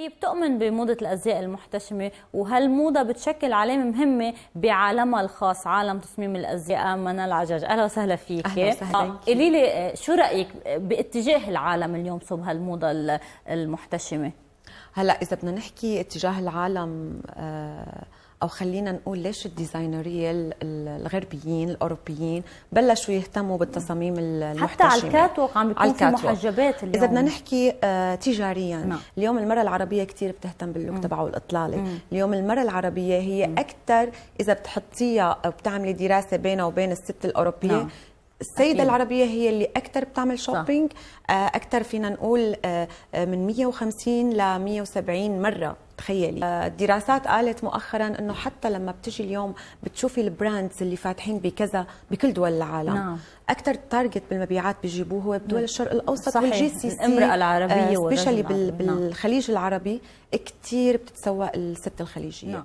هي بتؤمن بموضة الأزياء المحتشمة وهالموضة بتشكل علامة مهمة بعالمها الخاص عالم تصميم الأزياء منال العجاج أهلا وسهلا فيك أهلا وسهلا آه، قولي لي آه، شو رأيك باتجاه العالم اليوم صوب هالموضة المحتشمة هلا إذا بدنا نحكي اتجاه العالم آه او خلينا نقول ليش الديزاينريه الغربيين الاوروبيين بلشوا يهتموا بالتصاميم المحتشمه حتى على الكاتوك عم بيكون في محجبات اليوم اذا بدنا نحكي آه، تجاريا نعم. اليوم المراه العربيه كثير بتهتم باللوك تبعه الاطلاله اليوم المراه العربيه هي اكثر اذا بتحطيها او بتعملي دراسه بينها وبين الست الاوروبيه نعم. السيدة أكيد. العربية هي اللي أكثر بتعمل شوبينج آه، أكثر فينا نقول آه، من 150 ل 170 مرة تخيلي الدراسات قالت مؤخرا انه حتى لما بتجي اليوم بتشوفي البراندز اللي فاتحين بكذا بكل دول العالم نعم. اكثر تارجت بالمبيعات بيجيبوه هو بدول نعم. الشرق الاوسط صحيح. والجي سي سي الامراه العربيه سبيشلي آه، نعم. بالخليج العربي كثير بتتسوق الست الخليجيه نعم.